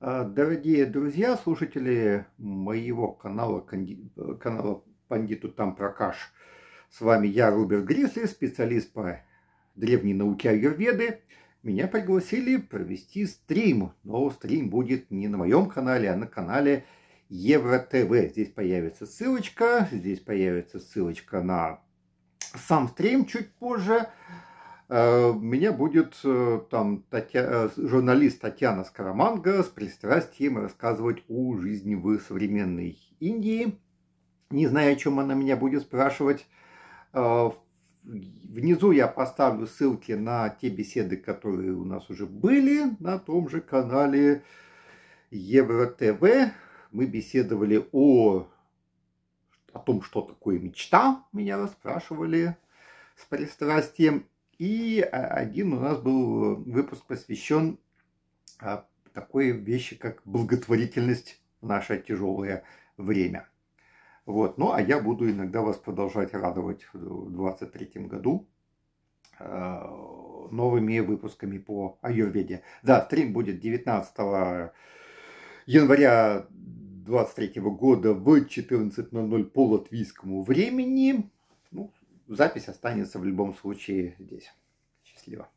А, дорогие друзья, слушатели моего канала, канала Пандиту Там Прокаш, с вами я, Руберт Грисли, специалист по древней науке аюрведы. Меня пригласили провести стрим, но стрим будет не на моем канале, а на канале Евро ТВ. Здесь появится ссылочка, здесь появится ссылочка на сам стрим чуть позже. Э, меня будет э, там Татья... Э, журналист Татьяна Скороманга с пристрастием рассказывать о жизни в современной Индии. Не знаю, о чем она меня будет спрашивать. Внизу я поставлю ссылки на те беседы, которые у нас уже были на том же канале Евро ТВ. Мы беседовали о, о том, что такое мечта, меня расспрашивали с пристрастием. И а, один у нас был э, выпуск посвящен а, такой вещи, как благотворительность в наше тяжелое время. Вот. Ну, а я буду иногда вас продолжать радовать в 2023 году а, новыми выпусками по аюрведе. Да, стрим будет 19 января 23 года в 14.00 по латвийскому времени запись останется в любом случае здесь. Счастливо.